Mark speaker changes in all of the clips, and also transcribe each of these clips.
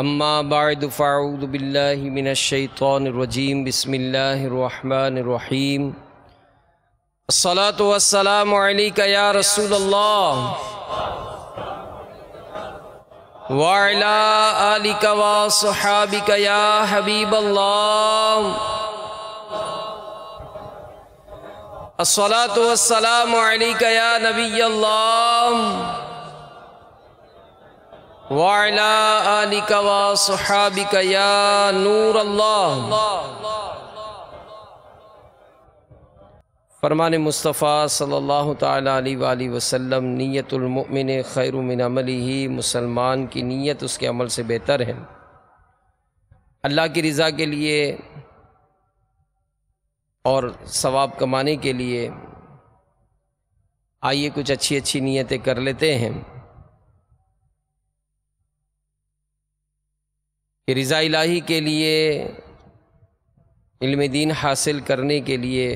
Speaker 1: अम्मा बाद फ़ाउदबिल्लिमिनशैतरजीम बसमीम सलात वसलाम या रसूल वाला आलिका वा सहाबिका या हबीब असलात वसलाम या नबी अल्लाह फरमान मुस्तफ़ा सल्लल्लाहु अलैहि अलैहि वसल्लम नीयतुलमिन खैरुमिन अमली ही मुसलमान की नीयत उसके अमल से बेहतर है अल्लाह की रज़ा के लिए और सवाब कमाने के लिए आइए कुछ अच्छी अच्छी नीयतें कर लेते हैं कि रज़ा इलाही के लिए इल्म दीन हासिल करने के लिए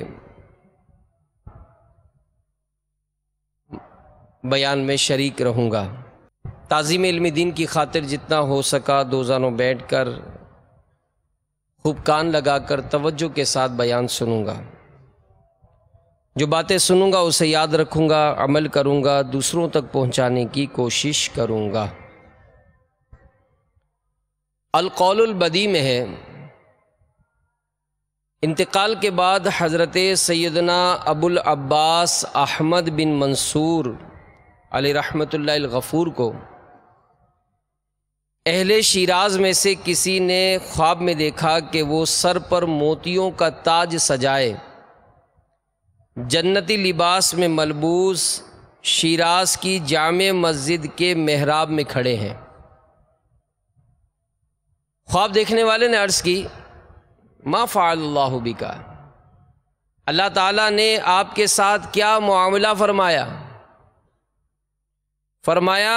Speaker 1: बयान में शरीक रहूँगा ताज़ीम इल्म दीन की खातिर जितना हो सका दो जानों बैठ कर खूब कान लगा कर तवज्जो के साथ बयान सुनूँगा जो बातें सुनूँगा उसे याद रखूँगा अमल करूँगा दूसरों तक पहुँचाने की कोशिश करूँगा अलकौलबदी में है इंतकाल के बाद हज़रत सैदना अबुल अब्बास अहमद बिन मंसूर अली रहमतल्लाफ़ूर को अहले शराज में से किसी ने ख्वाब में देखा कि वो सर पर मोतियों का ताज सजाए जन्नती लिबास में मलबूस शराज की जाम मस्जिद के महराब में खड़े हैं ख्वाब देखने वाले ने अर्ज़ की माँ फ़ाल्लाह भी का अल्लाह ताला ने आपके साथ क्या मामला फ़रमाया फरमाया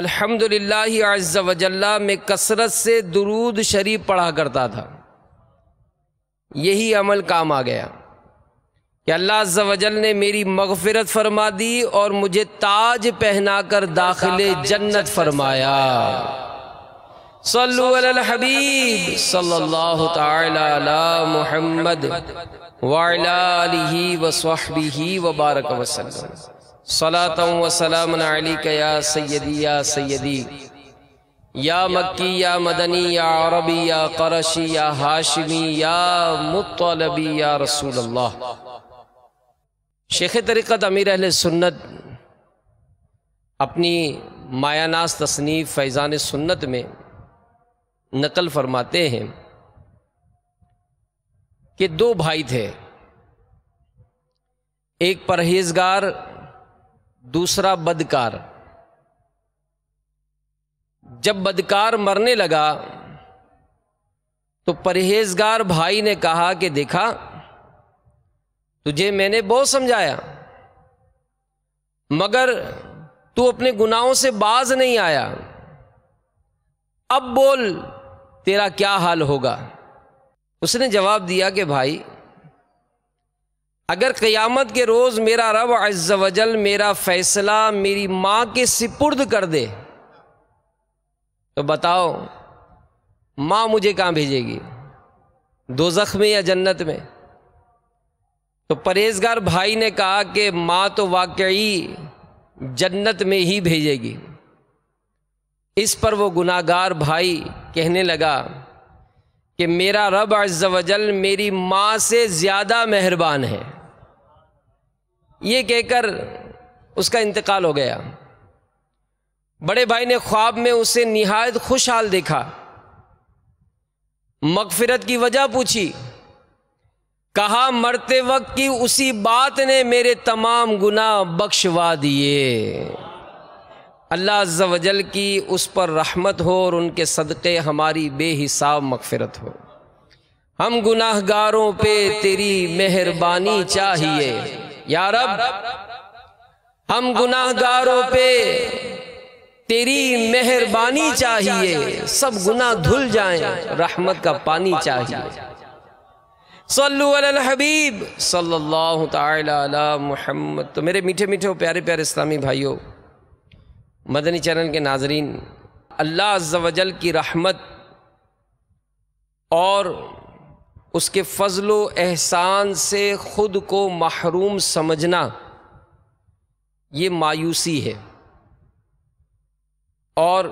Speaker 1: अल्हम्दुलिल्लाह अज़्ज़ वजल्ला में कसरत से दुरूद शरीफ पढ़ा करता था यही अमल काम आ गया कि अल्लाह अज़्ज़ ने मेरी मगफरत फरमा दी और मुझे ताज पहनाकर दाखिल जन्नत फरमाया सल हबीब सल्लल्लाहु ताला मोहम्मद वाली वसहबी वबारक वसलम सलात वसलाम या सैदी या सैदी या मक्की या मदनी या अरबी या करशी या हाशमी या मुतलबी या रसूल अल्लाह शेख तरीक़त अमीर अहल सुन्नत अपनी मायानास तसनीफ़ फैज़ान सुन्नत में नकल फरमाते हैं कि दो भाई थे एक परहेजगार दूसरा बदकार जब बदकार मरने लगा तो परहेजगार भाई ने कहा कि देखा तुझे मैंने बहुत समझाया मगर तू अपने गुनाहों से बाज नहीं आया अब बोल तेरा क्या हाल होगा उसने जवाब दिया कि भाई अगर क़यामत के रोज़ मेरा रब अजवजल वजल मेरा फ़ैसला मेरी माँ के सिपुर्द कर दे तो बताओ माँ मुझे कहाँ भेजेगी दो में या जन्नत में तो परहेजगार भाई ने कहा कि माँ तो वाकई जन्नत में ही भेजेगी इस पर वो गुनागार भाई कहने लगा कि मेरा रब अजवजल मेरी माँ से ज़्यादा मेहरबान है ये कहकर उसका इंतकाल हो गया बड़े भाई ने ख्वाब में उसे नहायत खुशहाल देखा मगफिरत की वजह पूछी कहा मरते वक्त की उसी बात ने मेरे तमाम गुना बख्शवा दिए अल्लाह अज्जल की उस पर रहमत हो और उनके सदक़े हमारी बेहिसाब मगफरत हो हम गुनाहगारों पे तेरी मेहरबानी चाहिए यारब हम गुनाहगारों पे तेरी मेहरबानी चाहिए सब गुनाह धुल जाए रहमत का पानी चाहिए सल्लल्लाहु हबीब सल्लल्लाहु ताला मोहम्मद तो मेरे मीठे मीठे प्यारे प्यारे इस्लामी भाइयों मदनी चरण के नाजरीन अल्लाह अज्जल की रहमत और उसके फ़जल एहसान से ख़ुद को महरूम समझना ये मायूसी है और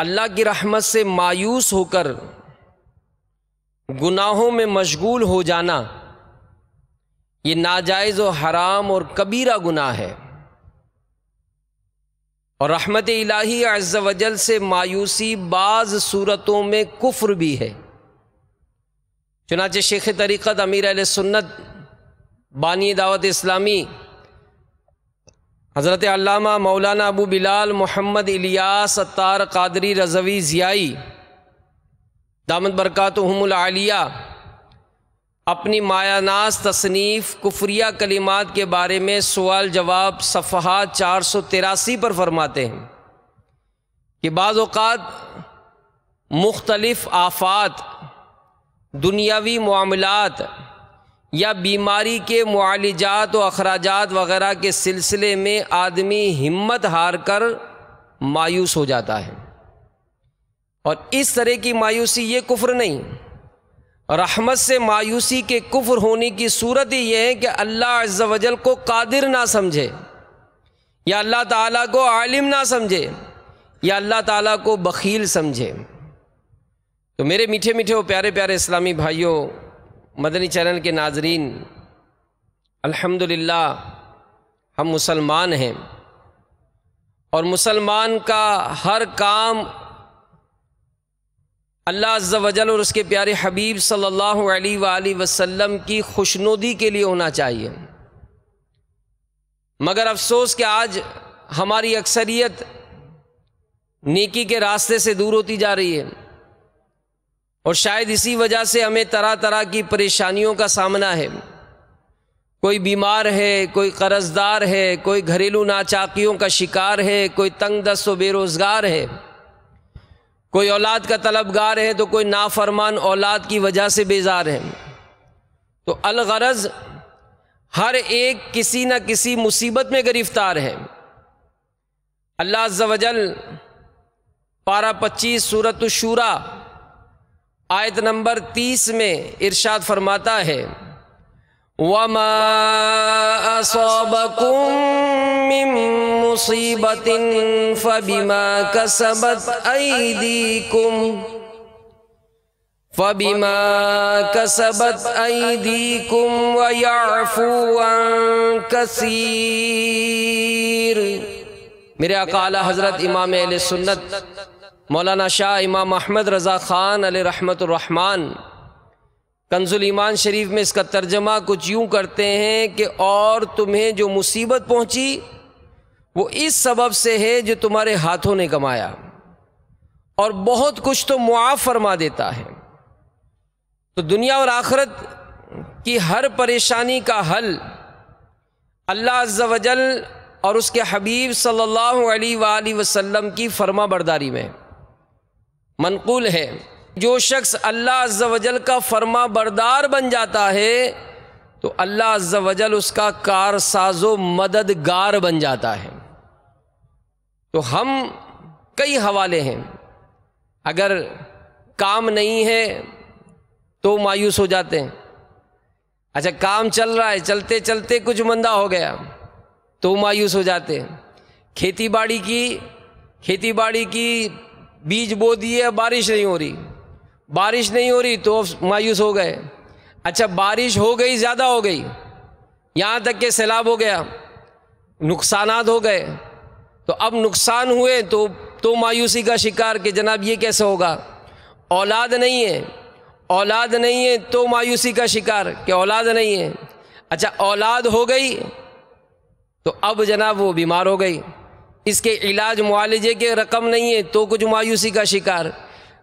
Speaker 1: अल्लाह की रहमत से मायूस होकर गुनाहों में मशगूल हो जाना ये नाजायज़ और हराम और कबीरा गुनाह है और रहमत इलाही अज़ वजल से मायूसी बाज़ सूरतों में कुफ्र भी है चुनाच शेख तरीक़त अमीर सुन्नत बानी दावत इस्लामी हज़रत अल्लामा मौलाना अबू बिलाल मोहम्मद इलियास अतार कादरी रजवी ज़ियाई दामद बरक़ात हमलिया आलिया अपनी मायानास तसनीफ़ कुफ्रिया कलिमात के बारे में सवाल जवाब सफ़हा चार सौ तिरासी पर फरमाते हैं कि बाज़ात मुख्तलफ़ आफात दुनियावी मामलात या बीमारी के मालजात व अखराज वगैरह के सिलसिले में आदमी हिम्मत हार कर मायूस हो जाता है और इस तरह की मायूसी ये कुफ्र नहीं रहमत से मायूसी के कुफ्र होने की सूरत ही ये है कि अल्लाह अज्जा को कादिर ना समझे या अल्लाह ताला को आलिम ना समझे या अल्लाह ताला को बखील समझे तो मेरे मीठे मीठे वो प्यारे प्यारे इस्लामी भाइयों मदनी चैनल के नाजरीन अल्हम्दुलिल्लाह हम मुसलमान हैं और मुसलमान का हर काम अल्लाह अज्जा वजल और उसके प्यारे हबीब सल्लल्लाहु अलैहि वसल्लम की खुशनुदी के लिए होना चाहिए मगर अफसोस कि आज हमारी अक्सरियत नेकी के रास्ते से दूर होती जा रही है और शायद इसी वजह से हमें तरह तरह की परेशानियों का सामना है कोई बीमार है कोई कर्जदार है कोई घरेलू नाचाकियों का शिकार है कोई तंग दस्त व बेरोज़गार है कोई औलाद का तलब गार है तो कोई नाफरमान औलाद की वजह से बेजार है तो अलगरज हर एक किसी न किसी मुसीबत में गिरफ्तार है अल्लाह जवजल पारा पच्चीस सूरत शूरा आयत नंबर तीस में इर्शाद फरमाता है वमा असबकुम कसबत ऐदीकुम फबिमा कसबत ऐदीकुम मेरे अकाला हज़रत इमाम सुन्नत मौलाना शाह इमाम अहमद रज़ा ख़ान अल रहमतुर्रहमान कंजुल ईमान शरीफ में इसका तर्जमा कुछ यूँ करते हैं कि और तुम्हें जो मुसीबत पहुँची वो इस सबब से है जो तुम्हारे हाथों ने कमाया और बहुत कुछ तो मुआफ़ फरमा देता है तो दुनिया और आखरत की हर परेशानी का हल अल्लाह अज्जल और उसके हबीब सल्लल्लाहु अलैहि वसल्लम की फरमा बरदारी में मनकूल है जो शख्स अल्लाह अज्जल का फर्मा बरदार बन जाता है तो अल्लाह अज्जल उसका कार साजो मददगार बन जाता है तो हम कई हवाले हैं अगर काम नहीं है तो मायूस हो जाते हैं अच्छा काम चल रहा है चलते चलते कुछ मंदा हो गया तो मायूस हो जाते हैं खेती बाड़ी की खेती बाड़ी की बीज बो दिए बारिश नहीं हो रही बारिश नहीं हो रही तो मायूस हो गए अच्छा बारिश हो गई ज़्यादा हो गई यहाँ तक के सैलाब हो गया नुकसान हो गए तो अब नुकसान हुए तो तो मायूसी का शिकार कि जनाब ये कैसे होगा औलाद नहीं है औलाद नहीं है तो मायूसी का शिकार कि औलाद नहीं है अच्छा औलाद हो गई तो अब जनाब वो बीमार हो गई इसके इलाज मुआलजे के रकम नहीं है तो कुछ मायूसी का शिकार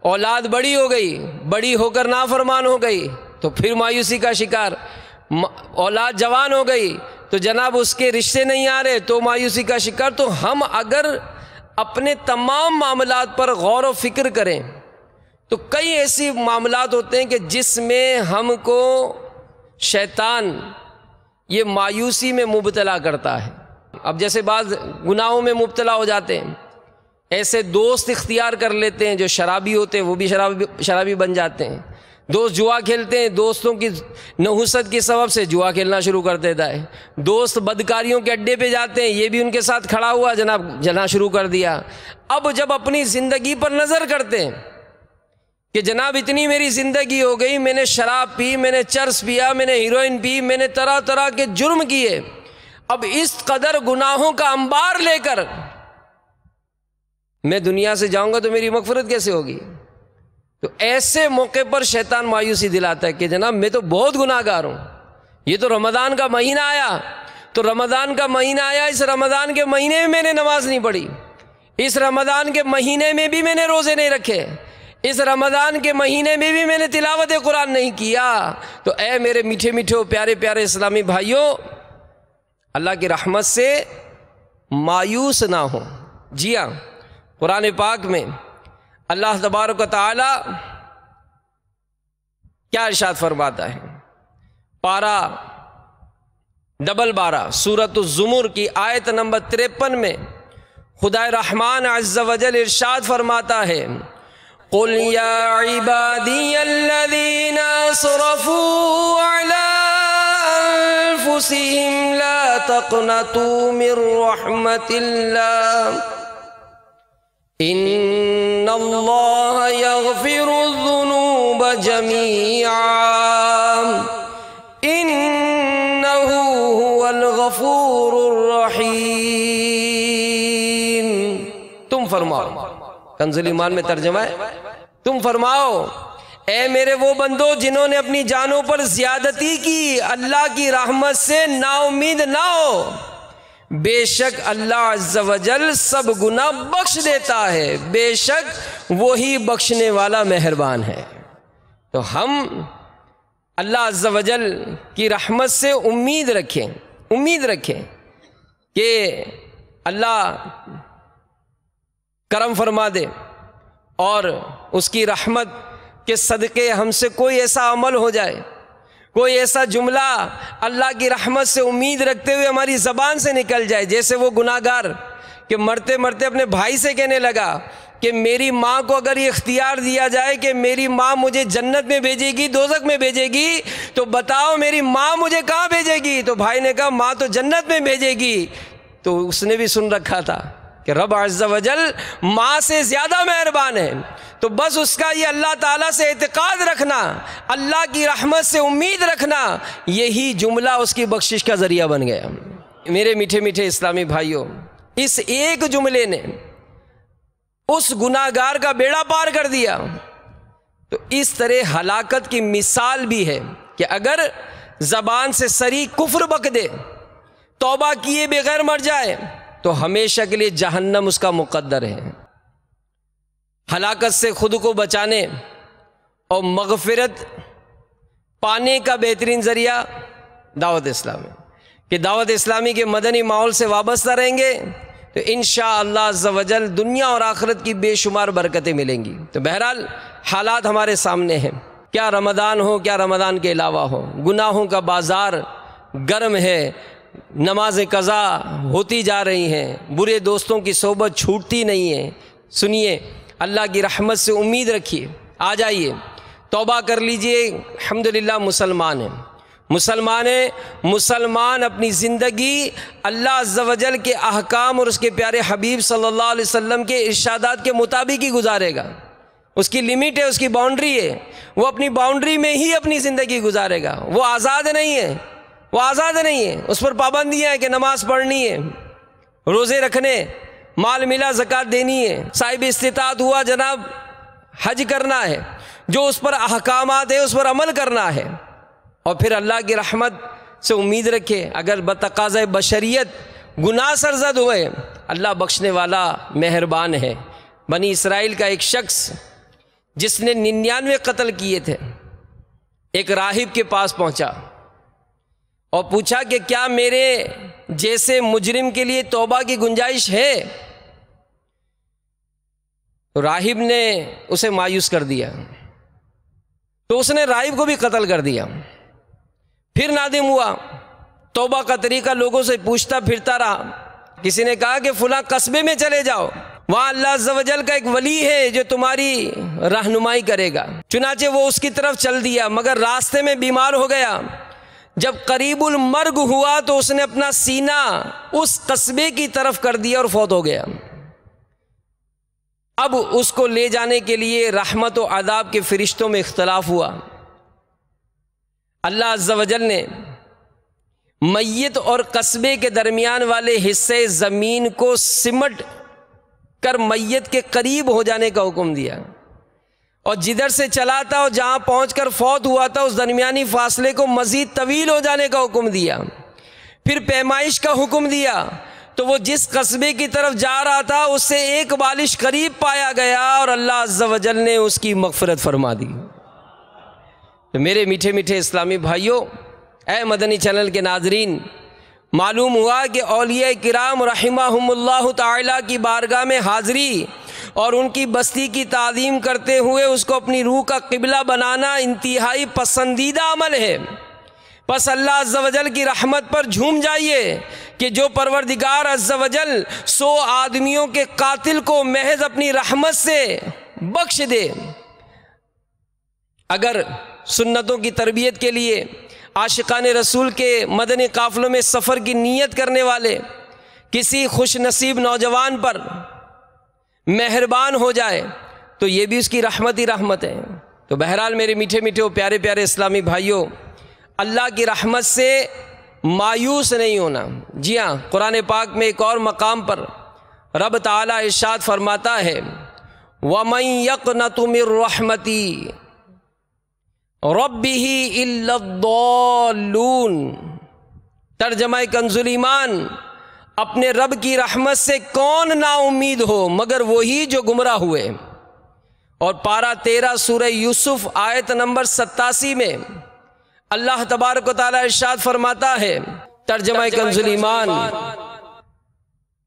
Speaker 1: औलाद बड़ी हो गई बड़ी होकर नाफरमान हो गई तो फिर मायूसी का शिकार औलाद जवान हो गई तो जनाब उसके रिश्ते नहीं आ रहे तो मायूसी का शिकार तो हम अगर अपने तमाम मामला पर गौर व फिक्र करें तो कई ऐसी मामला होते हैं कि जिसमें हमको शैतान ये मायूसी में मुबतला करता है अब जैसे बाद गुनाहों में मुबतला हो जाते हैं ऐसे दोस्त इख्तियार कर लेते हैं जो शराबी होते हैं वो भी शराबी शराबी बन जाते हैं दोस्त जुआ खेलते हैं दोस्तों की नहुसत के सबब से जुआ खेलना शुरू कर देता है दोस्त बदकारियों के अड्डे पे जाते हैं ये भी उनके साथ खड़ा हुआ जनाब जना शुरू कर दिया अब जब अपनी ज़िंदगी पर नज़र करते हैं कि जनाब इतनी मेरी ज़िंदगी हो गई मैंने शराब पी मैंने चर्स पिया मैंने हीरोइन पी मैंने तरह तरह के जुर्म किए अब इस कदर गुनाहों का अंबार लेकर मैं दुनिया से जाऊंगा तो मेरी मकफरत कैसे होगी तो ऐसे मौके पर शैतान मायूसी दिलाता है कि जनाब मैं तो बहुत गुनाहगार हूँ ये तो रमजान का महीना आया तो रमजान का महीना आया इस रमज़ान के महीने में मैंने नमाज नहीं पढ़ी इस रमजान के महीने में भी मैंने रोज़े नहीं रखे इस रमज़ान के महीने में भी मैंने तिलावत कुरान नहीं किया तो ऐ मेरे मीठे मीठे प्यारे प्यारे इस्लामी भाइयों अल्लाह की रहमत से मायूस ना हो जी हाँ कुरान पाक में अल्लाह तबारक ताली क्या इर्शाद फरमाता है पारा डबल बारह सूरत ज़ुमर की आयत नंबर तिरपन में खुदा रहमान अज्जवजल इर्शाद फरमाता है قل يا عبادي الذين أسرفوا على أنفسهم لا تقنطوا من رحمة الله इन यगफिरुजुनूब तुम फरमाओ कंजुल ईमान में तर्जमा है तुम फरमाओ ए मेरे वो बंदो जिन्होंने अपनी जानों पर ज्यादती की अल्लाह की रहमत से नाउमीद ना हो बेशक अल्लाह अज्जवजल सब गुना बख्श देता है बेशक वही बख्शने वाला मेहरबान है तो हम अल्लाह अज्जवजल की रहमत से उम्मीद रखें उम्मीद रखें कि अल्लाह करम फरमा दे और उसकी रहमत के सदक़े हमसे कोई ऐसा अमल हो जाए कोई ऐसा जुमला अल्लाह की रहमत से उम्मीद रखते हुए हमारी ज़बान से निकल जाए जैसे वो गुनागार कि मरते मरते अपने भाई से कहने लगा कि मेरी माँ को अगर ये इख्तियार दिया जाए कि मेरी माँ मुझे जन्नत में भेजेगी दोजक में भेजेगी तो बताओ मेरी माँ मुझे कहाँ भेजेगी तो भाई ने कहा माँ तो जन्नत में भेजेगी तो उसने भी सुन रखा था कि रब अज्जल माँ से ज़्यादा मेहरबान है तो बस उसका ये अल्लाह ताला से एतक़ाद रखना अल्लाह की रहमत से उम्मीद रखना यही जुमला उसकी बख्शिश का ज़रिया बन गया मेरे मीठे मीठे इस्लामी भाइयों इस एक जुमले ने उस गुनागार का बेड़ा पार कर दिया तो इस तरह हलाकत की मिसाल भी है कि अगर ज़बान से सरी कुफ्र बक दे तोबा किए बगैर मर जाए तो हमेशा के लिए जहन्नम उसका मुकद्दर है हलाकत से खुद को बचाने और मगफिरत पाने का बेहतरीन ज़रिया दावत इस्लामी कि दावत इस्लामी के मदनी माहौल से वाबस्ता रहेंगे तो इन शजल दुनिया और आखरत की बेशुमार बरकतें मिलेंगी तो बहरहाल हालात हमारे सामने हैं क्या रमदान हो क्या रमदान के अलावा हो गुनाहों का बाज़ार गर्म है नमाज कज़ा होती जा रही हैं बुरे दोस्तों की सोबत छूटती नहीं है सुनिए अल्लाह की रहमत से उम्मीद रखिए आ जाइए तोबा कर लीजिए अलहमदिल्ला मुसलमान हैं मुसलमान हैं मुसलमान अपनी ज़िंदगी अल्लाह जवजल के अहकाम और उसके प्यारे हबीब सल्ला अलैहि के इर्शादात के मुताबिक ही गुजारेगा उसकी लिमिट है उसकी बाउंड्री है वो अपनी बाउंड्री में ही अपनी ज़िंदगी गुजारेगा वो आज़ाद नहीं है वो आज़ाद नहीं है उस पर पाबंदियाँ हैं कि नमाज पढ़नी है रोज़े रखने माल मिला जक़ात देनी है साहिब इस्तात हुआ जनाब हज करना है जो उस पर अहकाम है उस पर अमल करना है और फिर अल्लाह की रहमत से उम्मीद रखे अगर बतकाज़ बशरीत गुनाह सरजद हुए अल्लाह बख्शने वाला मेहरबान है बनी इसराइल का एक शख्स जिसने निन्यानवे कत्ल किए थे एक राहिब के पास पहुंचा और पूछा कि क्या मेरे जैसे मुजरिम के लिए तोबा की गुंजाइश है तो राहिब ने उसे मायूस कर दिया तो उसने राहिब को भी कत्ल कर दिया फिर नादिम हुआ तोबा का तरीका लोगों से पूछता फिरता रहा किसी ने कहा कि फुला कस्बे में चले जाओ वहां अल्लाह जवजल का एक वली है जो तुम्हारी रहनुमाई करेगा चुनाचे वो उसकी तरफ चल दिया मगर रास्ते में बीमार हो गया जब करीबुल मर्ग हुआ तो उसने अपना सीना उस कस्बे की तरफ कर दिया और फौत हो गया अब उसको ले जाने के लिए रहमत और आदाब के फरिश्तों में इख्तलाफ हुआ अल्लाह अज्जल ने मैत और कस्बे के दरमियान वाले हिस्से ज़मीन को सिमट कर मैत के करीब हो जाने का हुक्म दिया और जिधर से चला था और जहाँ पहुँच कर फौत हुआ था उस दरमियानी फासले को मज़ीद तवील हो जाने का हुक्म दिया फिर पैमाइश का हुक्म दिया तो वो जिस कस्बे की तरफ जा रहा था उससे एक बालिश करीब पाया गया और अल्लाह अज्जल ने उसकी मगफरत फरमा दी तो मेरे मीठे मीठे इस्लामी भाइयों ऐ मदनी चैनल के नाजरीन मालूम हुआ कि अलिया कराम रहीमा तला की बारगाह में हाजिरी और उनकी बस्ती की तादीम करते हुए उसको अपनी रूह का किबला बनाना इंतहाई पसंदीदा अमल है बस अल्लाह अज्जल की रहमत पर झूम जाइए कि जो परवरदिगार अज्जल सौ आदमियों के कातिल को महज अपनी रहमत से बख्श दे अगर सुन्नतों की तरबियत के लिए आशिकान रसूल के मदन काफलों में सफ़र की नीयत करने वाले किसी खुश नसीब नौजवान पर मेहरबान हो जाए तो ये भी उसकी रहमत ही रहमत है तो बहरहाल मेरे मीठे मीठे और प्यारे प्यारे इस्लामी भाइयों अल्लाह की रहमत से मायूस नहीं होना जी हाँ कुरान पाक में एक और मकाम पर रब ताला इर्शाद फरमाता है वमई यक न रहमती रब ही तर्जमा कंजुलीमान अपने रब की रहमत से कौन ना उम्मीद हो मगर वही जो गुमराह हुए और पारा तेरह सूर्य यूसुफ आयत नंबर सत्तासी में अल्लाह तबारक तला इर्शाद फरमाता है तर्जमा कंजुलमान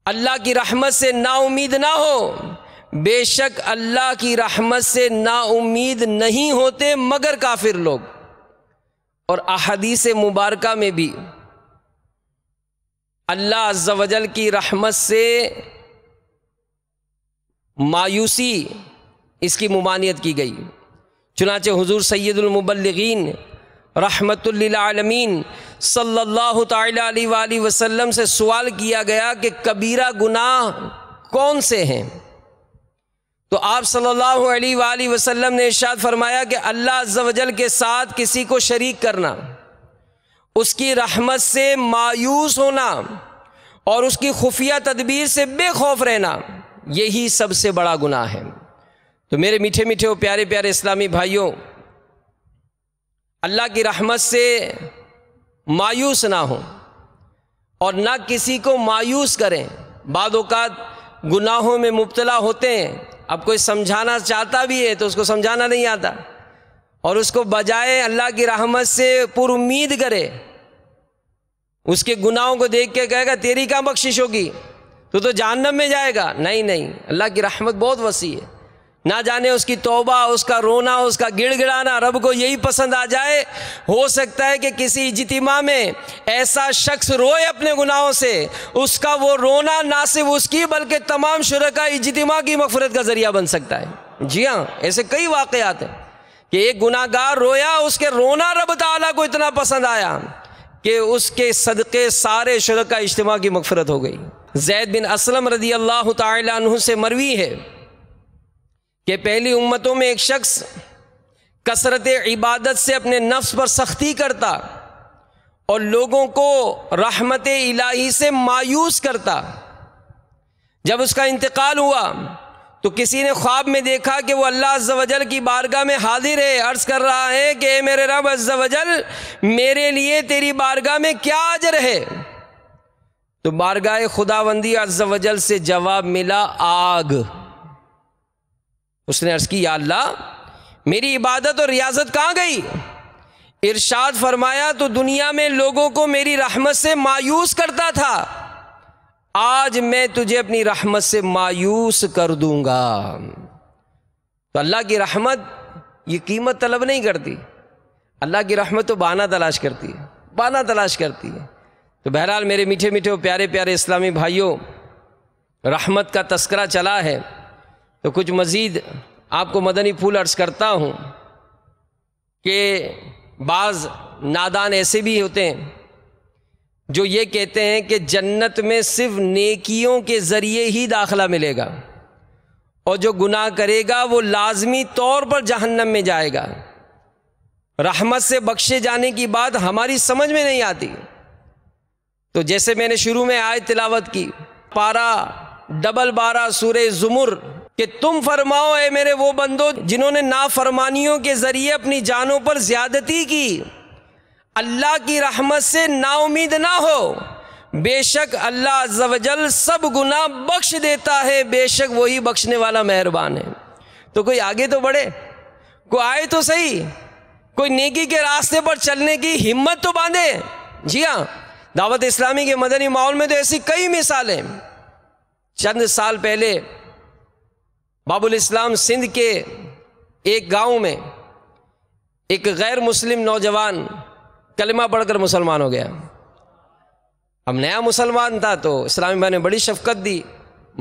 Speaker 1: अल्लाह की रहमत से ना उम्मीद ना हो बेशक अल्लाह की रहमत से ना उम्मीद नहीं होते मगर काफिर लोग और अहादीस मुबारका में भी अल्लाह अज्जल की रहमत से मायूसी इसकी ममानियत की गई चुनाच हजूर सैदुलमबलगिन रहमतमीन सल्लल्लाहु अलैहि वसल्लम से सवाल किया गया कि कबीरा गुनाह कौन से हैं तो आप सल्लल्लाहु अलैहि वसल्लम ने इर्शाद फरमाया कि अल्लाह अज्जल के साथ किसी को शरीक करना उसकी रहमत से मायूस होना और उसकी खुफिया तदबीर से बेखौफ रहना यही सबसे बड़ा गुनाह है तो मेरे मीठे मीठे और प्यारे प्यारे इस्लामी भाइयों अल्लाह की रहमत से मायूस ना हो और ना किसी को मायूस करें बाद अवत गुनाहों में मुबतला होते हैं अब कोई समझाना चाहता भी है तो उसको समझाना नहीं आता और उसको बजाए अल्लाह की रहमत से पूर्व उम्मीद करे उसके गुनाहों को देख के कहेगा तेरी क्या बख्शिश होगी तो तो जानम में जाएगा नहीं नहीं अल्लाह की रहमत बहुत वसी है ना जाने उसकी तौबा उसका रोना उसका गिड़गिड़ाना रब को यही पसंद आ जाए हो सकता है कि किसी जितिमा में ऐसा शख्स रोए अपने गुनाहों से उसका वो रोना ना सिर्फ उसकी बल्कि तमाम शुरा इजतिमा की मफरत का ज़रिया बन सकता है जी हाँ ऐसे कई वाकयात हैं कि एक गुनागार रोया उसके रोना रब ताला को इतना पसंद आया कि उसके सदक़े सारे शुरा का इज्तम की मगफरत हो गई जैद बिन असलम रदी अल्लाह तु से मरवी है कि पहली उम्मतों में एक शख्स कसरत इबादत से अपने नफ्स पर सख्ती करता और लोगों को रहमत इलाही से मायूस करता जब उसका इंतकाल हुआ तो किसी ने ख्वाब में देखा कि वो अल्लाह अज्जल की बारगाह में हाजिर है अर्ज़ कर रहा है कि मेरे रब अज्जल मेरे लिए तेरी बारगाह में क्या अजर है तो बारगाह खुदाबंदी अज्जल से जवाब मिला आग उसने अर्ज़ की अल्लाह मेरी इबादत और रियाजत कहां गई इरशाद फरमाया तो दुनिया में लोगों को मेरी रहमत से मायूस करता था आज मैं तुझे अपनी रहमत से मायूस कर दूंगा तो अल्लाह की रहमत ये कीमत तलब नहीं करती अल्लाह की रहमत तो बाना तलाश करती है बाना तलाश करती है तो बहरहाल मेरे मीठे मीठे प्यारे प्यारे इस्लामी भाइयों रहमत का तस्करा चला है तो कुछ मज़ीद आपको मदनी फूल अर्ज़ करता हूँ कि बाज़ नादान ऐसे भी होते हैं जो ये कहते हैं कि जन्नत में सिर्फ नेकियों के ज़रिए ही दाखला मिलेगा और जो गुनाह करेगा वो लाजमी तौर पर जहन्नम में जाएगा रहमत से बख्शे जाने की बात हमारी समझ में नहीं आती तो जैसे मैंने शुरू में आय तिलावत की पारा डबल बारह सूर्य जुमुर कि तुम फरमाओ है मेरे वो बंदो जिन्होंने नाफरमानियों के ज़रिए अपनी जानों पर ज़्यादती की अल्लाह की रहमत से नाउमीद ना हो बेशक अल्लाह अज्जल सब गुनाह बख्श देता है बेशक वही बख्शने वाला मेहरबान है तो कोई आगे तो बढ़े कोई आए तो सही कोई नेकी के रास्ते पर चलने की हिम्मत तो बांधे जी हाँ दावत इस्लामी के मदनी माहौल में तो ऐसी कई मिसालें चंद साल पहले बाबुल इस्लाम सिंध के एक गांव में एक गैर मुस्लिम नौजवान कलमा पढ़कर मुसलमान हो गया अब नया मुसलमान था तो इस्लामी भाई ने बड़ी शफकत दी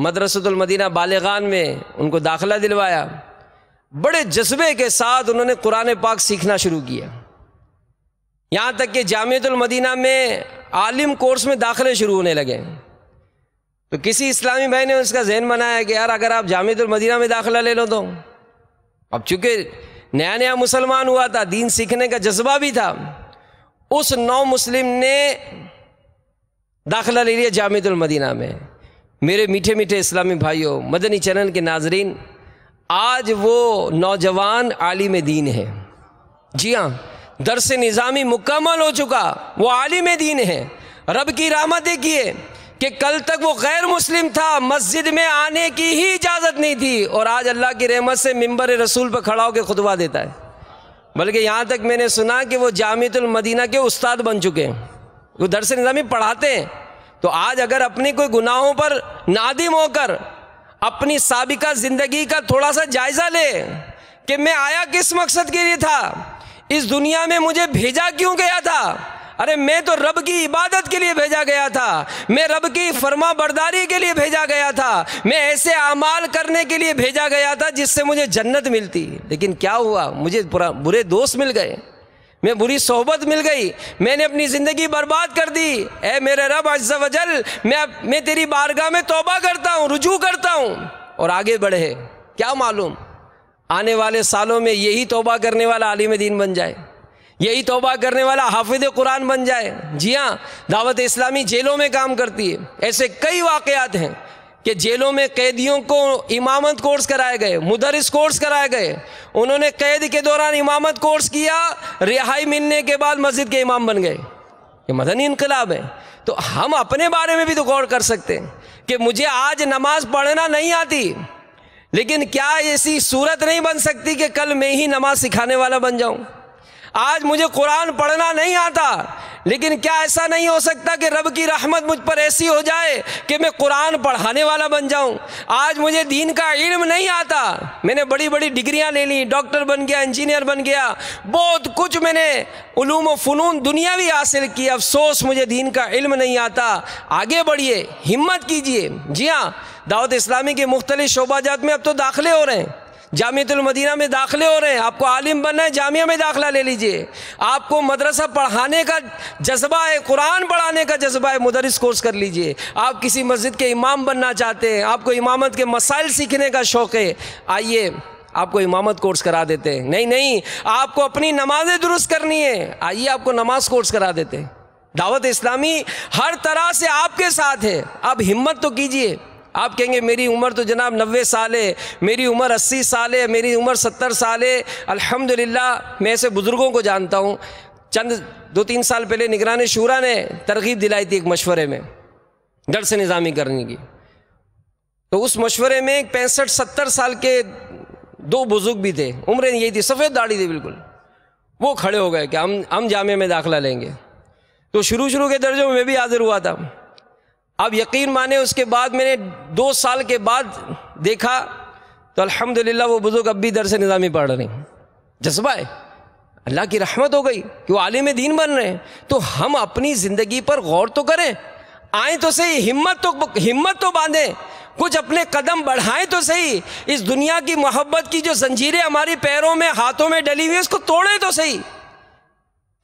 Speaker 1: मदरसतुलमदीना बालगान में उनको दाखला दिलवाया बड़े जज्बे के साथ उन्होंने कुरान पाक सीखना शुरू किया यहाँ तक कि जामतुलमदीना में आलिम कोर्स में दाखिले शुरू होने लगे तो किसी इस्लामी भाई ने उसका जहन बनाया कि यार अगर आप जामियतुलमदीना में दाखिला ले लो तो अब चूंकि नया नया मुसलमान हुआ था दीन सीखने का जज्बा भी था उस नौ मुस्लिम ने दाखिला ले लिया जामितुलमदीना में मेरे मीठे मीठे इस्लामी भाइयों मदनी चैनल के नाजरीन आज वो नौजवान आलिम दीन है जी हाँ दरस निज़ामी मुकम्मल हो चुका वो आलिम दीन है रब की रामत देखिए कि कल तक वो गैर मुस्लिम था मस्जिद में आने की ही इजाज़त नहीं थी और आज अल्लाह की रहमत से मिंबर रसूल पर खड़ा होकर खुतबा देता है बल्कि यहाँ तक मैंने सुना कि वो जामितुल मदीना के उस्ताद बन चुके हैं वो दरस निज़ामी पढ़ाते हैं तो आज अगर अपनी कोई गुनाहों पर नादिम होकर अपनी सबका ज़िंदगी का थोड़ा सा जायज़ा ले कि मैं आया किस मकसद के लिए था इस दुनिया में मुझे भेजा क्यों गया था अरे मैं तो रब की इबादत के लिए भेजा गया था मैं रब की फरमा बरदारी के लिए भेजा गया था मैं ऐसे अमाल करने के लिए भेजा गया था जिससे मुझे जन्नत मिलती लेकिन क्या हुआ मुझे बुरे दोस्त मिल गए मैं बुरी सोहबत मिल गई मैंने अपनी ज़िंदगी बर्बाद कर दी ए मेरे रब अज्जा वजल मैं मैं तेरी बारगाह में तोबा करता हूँ रुजू करता हूँ और आगे बढ़े क्या मालूम आने वाले सालों में यही तोबा करने वाला आलिम दीन बन जाए यही तोबा करने वाला हाफिज कुरान बन जाए जी हाँ दावत इस्लामी जेलों में काम करती है ऐसे कई वाकयात हैं कि जेलों में कैदियों को इमामत कोर्स कराए गए मुदरस कोर्स कराए गए उन्होंने कैद के दौरान इमामत कोर्स किया रिहाई मिलने के बाद मस्जिद के इमाम बन गए ये मदनी इनकलाब है तो हम अपने बारे में भी तो गौर कर सकते हैं कि मुझे आज नमाज पढ़ना नहीं आती लेकिन क्या ऐसी सूरत नहीं बन सकती कि कल मैं ही नमाज सिखाने वाला बन जाऊं आज मुझे कुरान पढ़ना नहीं आता लेकिन क्या ऐसा नहीं हो सकता कि रब की रहमत मुझ पर ऐसी हो जाए कि मैं कुरान पढ़ाने वाला बन जाऊं आज मुझे दीन का इल्म नहीं आता मैंने बड़ी बड़ी डिग्रियां ले ली डॉक्टर बन गया इंजीनियर बन गया बहुत कुछ मैंने व फ़नून दुनिया भी हासिल की अफसोस मुझे दीन का इल्म नहीं आता आगे बढ़िए हिम्मत कीजिए जी हाँ दावत इस्लामी के मुख्तलिफ शोबाजात में अब तो दाखिले हो रहे हैं जामियतुलमदीना में दाखिले हो रहे हैं आपको आलिम बनना है जामिया में दाखिला ले लीजिए आपको मदरसा पढ़ाने का जज्बा है कुरान पढ़ाने का जज्बा है मदरस कोर्स कर लीजिए आप किसी मस्जिद के इमाम बनना चाहते हैं आपको इमामत के मसाइल सीखने का शौक़ है आइए आपको इमामत कोर्स करा देते हैं नहीं नहीं आपको अपनी नमाजें दुरुस्त करनी है आइए आपको नमाज कोर्स करा देते हैं दावत इस्लामी हर तरह से आपके साथ है आप हिम्मत तो कीजिए आप कहेंगे मेरी उम्र तो जनाब नबे साल है मेरी उम्र अस्सी साल है मेरी उम्र सत्तर साल है अल्हम्दुलिल्लाह मैं ऐसे बुज़ुर्गों को जानता हूँ चंद दो तीन साल पहले निगरान शूरा ने तरगीब दिलाई थी एक मशवरे में डर से निज़ामी करने की तो उस मशवरे में एक पैंसठ सत्तर साल के दो बुज़ुर्ग भी थे उम्र यही थी सफ़ेद दाढ़ी थी बिल्कुल वो खड़े हो गए कि हम हम जामे में दाखिला लेंगे तो शुरू शुरू के दर्जों में भी हाजिर हुआ था अब यकीन माने उसके बाद मैंने दो साल के बाद देखा तो अल्हम्दुलिल्लाह वो बुज़ुर्ग अब भी दरस निज़ामी पढ़ रहे हैं जज्बा है अल्लाह की रहमत हो गई कि वो आलिम दीन बन रहे हैं तो हम अपनी ज़िंदगी पर गौर तो करें आए तो सही हिम्मत तो हिम्मत तो बांधें कुछ अपने कदम बढ़ाएं तो सही इस दुनिया की मोहब्बत की जो जंजीरें हमारे पैरों में हाथों में डली हुई है उसको तोड़ें तो सही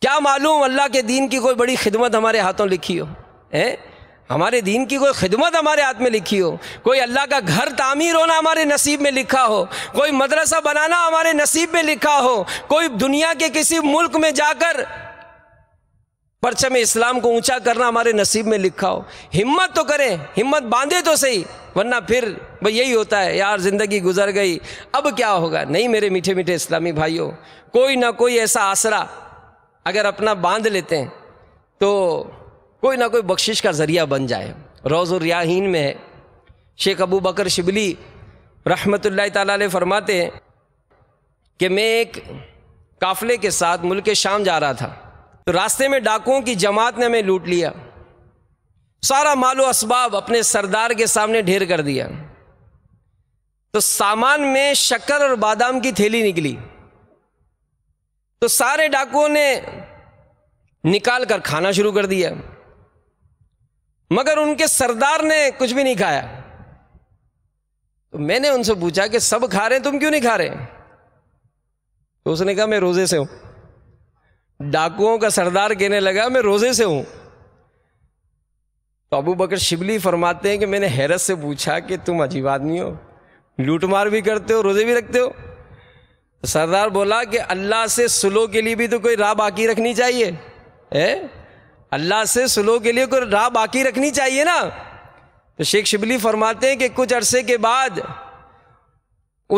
Speaker 1: क्या मालूम अल्लाह के दीन की कोई बड़ी खिदमत हमारे हाथों लिखी हो हैं हमारे दीन की कोई खिदमत हमारे हाथ में लिखी हो कोई अल्लाह का घर तामीर होना हमारे नसीब में लिखा हो कोई मदरसा बनाना हमारे नसीब में लिखा हो कोई दुनिया के किसी मुल्क में जाकर परचम इस्लाम को ऊंचा करना हमारे नसीब में लिखा हो हिम्मत तो करें हिम्मत बांधे तो सही वरना फिर भाई यही होता है यार ज़िंदगी गुजर गई अब क्या होगा नहीं मेरे मीठे मीठे इस्लामी भाइयों कोई ना कोई ऐसा आसरा अगर अपना बांध लेते हैं तो कोई ना कोई बख्शिश का ज़रिया बन जाए रोज़ुर्याहीन में शेख अबू बकर शिबली रहमत ताली फरमाते हैं कि मैं एक काफ़िले के साथ मुल्क शाम जा रहा था तो रास्ते में डाकुओं की जमात ने हमें लूट लिया सारा मालो इसबाब अपने सरदार के सामने ढेर कर दिया तो सामान में शक्कर और बादाम की थैली निकली तो सारे डाकुओं ने निकाल कर खाना शुरू कर दिया मगर उनके सरदार ने कुछ भी नहीं खाया तो मैंने उनसे पूछा कि सब खा रहे हैं तुम क्यों नहीं खा रहे तो उसने कहा मैं रोजे से हूं डाकुओं का सरदार कहने लगा मैं रोजे से हूं तो अबू बकर शिबली फरमाते हैं कि मैंने हैरत से पूछा कि तुम अजीब आदमी हो लूटमार भी करते हो रोजे भी रखते हो तो सरदार बोला कि अल्लाह से सुलो के लिए भी तो कोई राह बाकी रखनी चाहिए है अल्लाह से स्लो के लिए कोई राह बाकी रखनी चाहिए ना तो शेख शिबली फरमाते हैं कि कुछ अरसे के बाद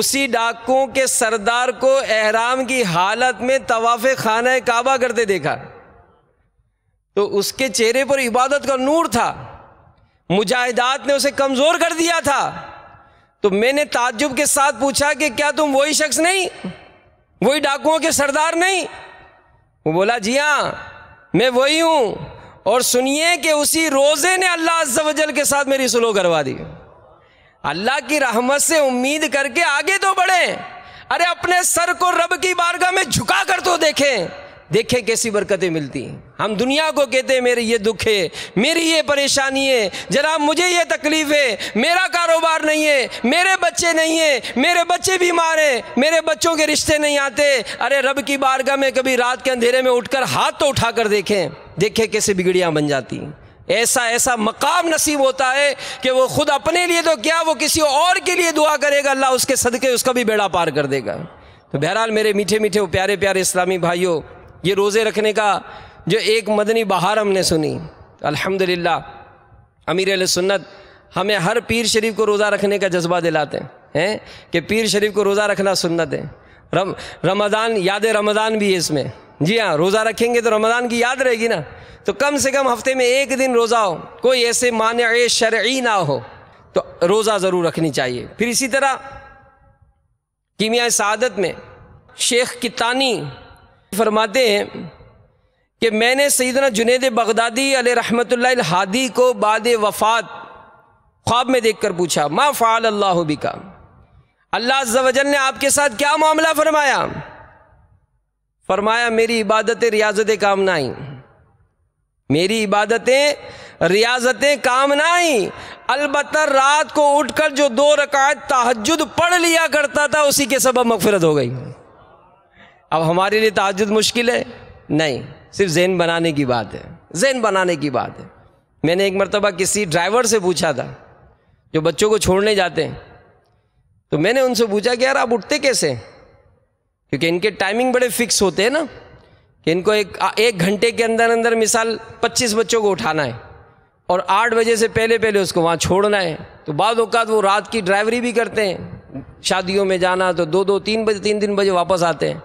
Speaker 1: उसी डाकुओं के सरदार को एहराम की हालत में तवाफ़ खाना काबा करते देखा तो उसके चेहरे पर इबादत का नूर था मुजाहिदात ने उसे कमज़ोर कर दिया था तो मैंने ताजुब के साथ पूछा कि क्या तुम वही शख्स नहीं वही डाकुओं के सरदार नहीं वो बोला जी हाँ मैं वही हूँ और सुनिए कि उसी रोज़े ने अल्लाह अज्जल के साथ मेरी सुलह करवा दी अल्लाह की रहमत से उम्मीद करके आगे तो बढ़े अरे अपने सर को रब की बारगाह में झुका कर तो देखें देखें कैसी बरकतें मिलती हैं हम दुनिया को कहते हैं मेरे ये दुख है मेरी ये परेशानी है जनाब मुझे ये तकलीफ़ है मेरा कारोबार नहीं है मेरे बच्चे नहीं है मेरे बच्चे बीमार हैं मेरे बच्चों के रिश्ते नहीं आते अरे रब की बारगाह में कभी रात के अंधेरे में उठकर हाथ तो उठा कर देखें देखें कैसे बिगड़ियाँ बन जाती हैं ऐसा ऐसा मकाम नसीब होता है कि वो खुद अपने लिए तो क्या वो किसी और के लिए दुआ करेगा अल्लाह उसके सदके उसका भी बेड़ा पार कर देगा तो बहरहाल मेरे मीठे मीठे वो प्यारे प्यारे इस्लामी भाइयों ये रोज़े रखने का जो एक मदनी बहार हमने सुनी अल्हम्दुलिल्लाह अमीर सुन्नत हमें हर पीर शरीफ को रोज़ा रखने का जज्बा दिलाते हैं हैं कि पीर शरीफ को रोज़ा रखना सुन्नत है रम रमज़ान याद रमजान भी है इसमें जी हाँ रोज़ा रखेंगे तो रमजान की याद रहेगी ना तो कम से कम हफ्ते में एक दिन रोज़ा हो कोई ऐसे मान शर्य ना हो तो रोज़ा ज़रूर रखनी चाहिए फिर इसी तरह कीमिया सदत में शेख कितानी फरमाते हैं कि मैंने सईदना जुनेद बगदादी रहमत हादी को बाद वफ़ात ख्वाब में देख कर पूछा माँ फ़ाल अल्लाह बिका अल्लाह वजल ने आपके साथ क्या मामला फरमाया फरमाया मेरी इबादतें रियाजतें काम ना आई मेरी इबादतें रियाजतें काम ना आई अलबत् रात को उठकर जो दो रकात तहजद पढ़ लिया करता था उसी के सबब मफफरत हो गई अब हमारे लिए ताजुद मुश्किल है नहीं सिर्फ जहन बनाने की बात है जहन बनाने की बात है मैंने एक मरतबा किसी ड्राइवर से पूछा था जो बच्चों को छोड़ने जाते हैं तो मैंने उनसे पूछा कि यार आप उठते कैसे क्योंकि इनके टाइमिंग बड़े फिक्स होते हैं ना कि इनको एक एक घंटे के अंदर अंदर मिसाल 25 बच्चों को उठाना है और 8 बजे से पहले पहले उसको वहाँ छोड़ना है तो बाद अवकात वो रात की ड्राइवरी भी करते हैं शादियों में जाना तो दो दो तीन बजे तीन दिन बजे वापस आते हैं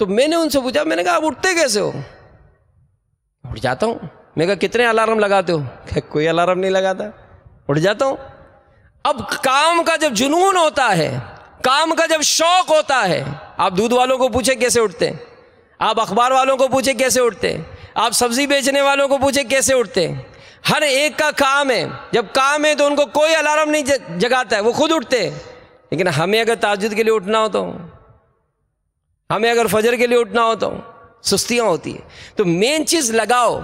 Speaker 1: तो मैंने उनसे पूछा मैंने कहा आप उठते कैसे हो उठ जाता हूँ मैं कहा कितने अलार्म लगाते हो क्या कोई अलार्म नहीं लगाता उठ जाता हूँ अब काम का जब जुनून होता है काम का जब शौक होता है आप दूध वालों को पूछे कैसे उठते हैं आप अखबार वालों को पूछे कैसे उठते हैं आप सब्जी बेचने वालों को पूछे कैसे उठते हैं हर एक का काम है जब काम है तो उनको कोई अलार्म नहीं जगाता है वो खुद उठते हैं लेकिन हमें अगर ताजुद के लिए उठना हो तो हमें अगर फजर के लिए उठना हो तो सुस्तियाँ होती है तो मेन चीज़ लगाओ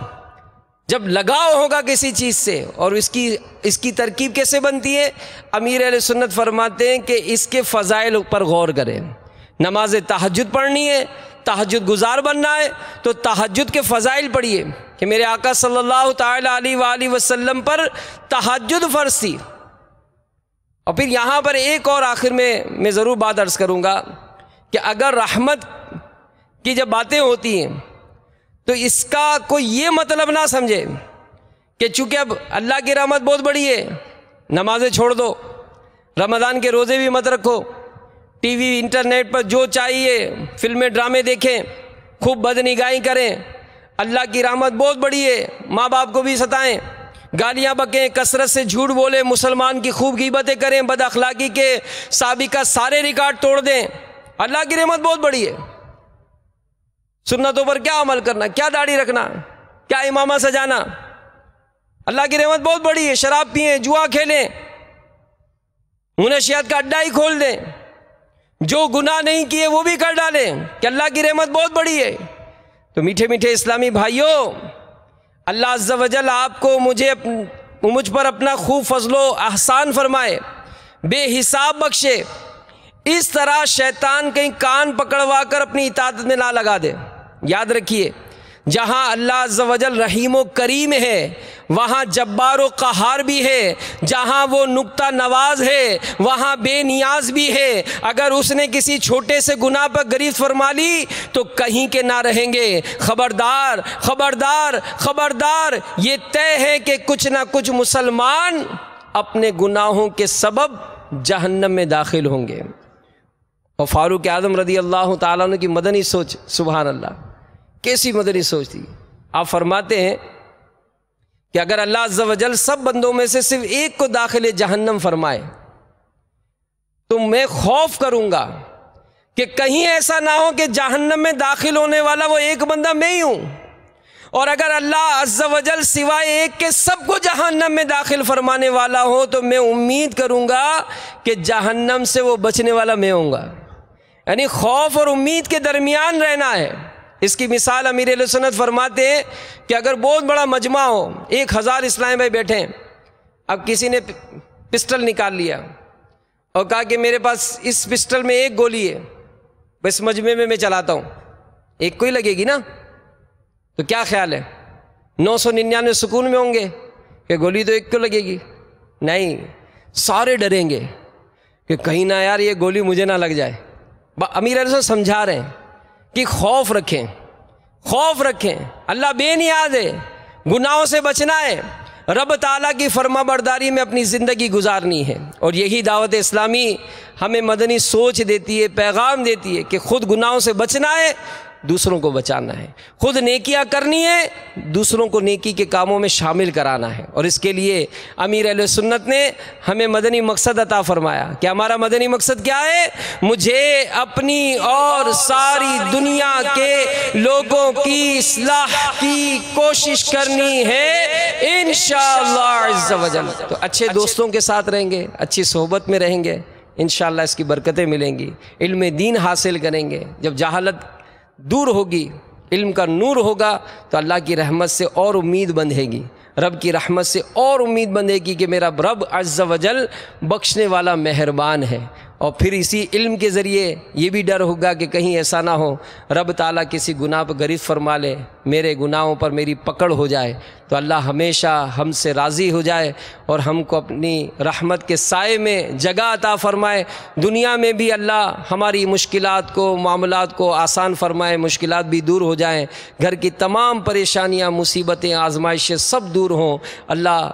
Speaker 1: जब लगाव होगा किसी चीज़ से और इसकी इसकी तरकीब कैसे बनती है अमीर अल सुन्नत फरमाते हैं कि इसके फ़जाइल पर गौर करें नमाज तहजद पढ़नी है तहजद गुजार बनना है तो तहजद के फ़जाइल पढ़िए कि मेरे आका सल्लल्लाहु अलैहि वसल्लम पर तहजद फ़र्ज थी और फिर यहाँ पर एक और आखिर में मैं ज़रूर बात अर्ज़ करूँगा कि अगर रहमत की जब बातें होती हैं तो इसका कोई ये मतलब ना समझे कि चूँकि अब अल्लाह की रहमत बहुत बड़ी है नमाजें छोड़ दो रमज़ान के रोज़े भी मत रखो टीवी इंटरनेट पर जो चाहिए फिल्में ड्रामे देखें खूब बदनिगाही करें अल्लाह की रहमत बहुत बड़ी है माँ बाप को भी सताएं गालियाँ बकें कसरत से झूठ बोलें मुसलमान की खूब गिबतें करें बद अखलाकी के साबिका सारे रिकॉर्ड तोड़ दें अल्लाह की रहमत बहुत बड़ी है सुन्नतों पर क्या अमल करना क्या दाढ़ी रखना क्या इमामा सजाना अल्लाह की रहमत बहुत बड़ी है शराब पिए जुआ खेलें मुनशियात का अड्डा ही खोल दें जो गुनाह नहीं किए वो भी कर डालें कि अल्लाह की रहमत बहुत बड़ी है तो मीठे मीठे इस्लामी भाइयों अल्लाह अज्जा वजल आपको मुझे मुझ पर अपना खूब फजलो अहसान फरमाए बेहिसाब बख्शे इस तरह शैतान कहीं कान पकड़वा कर अपनी इतादत में ना लगा दे याद रखिए जहाँ अल्लाह जवजल रहीम करीम है वहाँ जब्बार कहार भी है जहाँ वो नुकता नवाज है वहाँ बेनियाज भी है अगर उसने किसी छोटे से गुनाह पर गरीब फरमा ली तो कहीं के ना रहेंगे खबरदार खबरदार खबरदार ये तय है कि कुछ ना कुछ मुसलमान अपने गुनाहों के सबब जहन्नम में दाखिल होंगे और फारूक आजम रदी अल्लाह तु की मदनी सोच सुबहान अल्लाह कैसी मदनी सोच थी आप फरमाते हैं कि अगर अल्लाह जवजल सब बंदों में से सिर्फ एक को दाखिल जहन्नम फरमाए तो मैं खौफ करूंगा कि कहीं ऐसा ना हो कि जहन्नम में दाखिल होने वाला वो एक बंदा मैं ही हूं और अगर अल्लाह अज्जवजल सिवाय एक के सबको जहन्नम में दाखिल फरमाने वाला हो तो मैं उम्मीद करूंगा कि जहन्नम से वो बचने वाला मैं होऊंगा यानी खौफ और उम्मीद के दरमियान रहना है इसकी मिसाल अमीर सनत फरमाते हैं कि अगर बहुत बड़ा मजमा हो एक हज़ार इस्लाम भाई बैठे हैं अब किसी ने पिस्टल निकाल लिया और कहा कि मेरे पास इस पिस्टल में एक गोली है बस मजमे में मैं चलाता हूँ एक को ही लगेगी ना तो क्या ख्याल है नौ सौ निन्यानवे सुकून में होंगे कि गोली तो एक को लगेगी नहीं सारे डरेंगे कि कहीं ना यार ये गोली मुझे ना लग जाए अमीर अरसो समझा रहे हैं कि खौफ रखें खौफ रखें अल्लाह याद है गुनाहों से बचना है रब ताला की फर्मा बरदारी में अपनी ज़िंदगी गुजारनी है और यही दावत इस्लामी हमें मदनी सोच देती है पैगाम देती है कि ख़ुद गुनाहों से बचना है दूसरों को बचाना है खुद नेकियां करनी है दूसरों को नेकी के कामों में शामिल कराना है और इसके लिए अमीर अल सुन्नत ने हमें मदनी मकसद अता फरमाया कि हमारा मदनी मकसद क्या है मुझे अपनी और सारी दुनिया के लोगों की इसलाह की कोशिश करनी है इन तो अच्छे दोस्तों के साथ रहेंगे अच्छी सोहबत में रहेंगे इन इसकी बरकतें मिलेंगी इल्म दीन हासिल करेंगे जब जहालत दूर होगी इल्म का नूर होगा तो अल्लाह की रहमत से और उम्मीद बंधेगी रब की रहमत से और उम्मीद बंधेगी कि मेरा रब अज्जा वजल बख्शने वाला मेहरबान है और फिर इसी इल्म के ज़रिए ये भी डर होगा कि कहीं ऐसा ना हो रब ताला किसी गुनाह पर गरीब फरमा ले मेरे गुनाहों पर मेरी पकड़ हो जाए तो अल्लाह हमेशा हमसे राज़ी हो जाए और हमको अपनी रहमत के साय में जगह अता फ़रमाए दुनिया में भी अल्लाह हमारी मुश्किल को मामला को आसान फरमाए मुश्किल भी दूर हो जाएँ घर की तमाम परेशानियाँ मुसीबतें आजमाइशें सब दूर हों अल्लाह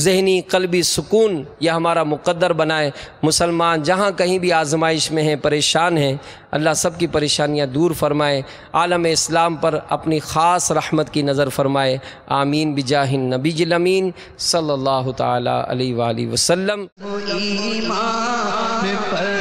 Speaker 1: जहनी कलबी सुकून यह हमारा मुकदर बनाए मुसलमान जहाँ कहीं भी आजमाइश में हैं परेशान हैं अल्लाह सब की परेशानियाँ दूर फरमाए आलम इस्लाम पर अपनी ख़ास रहमत की नज़र फरमाए आमीन बिजाहिन नबी जमीन सल्ला तसल्म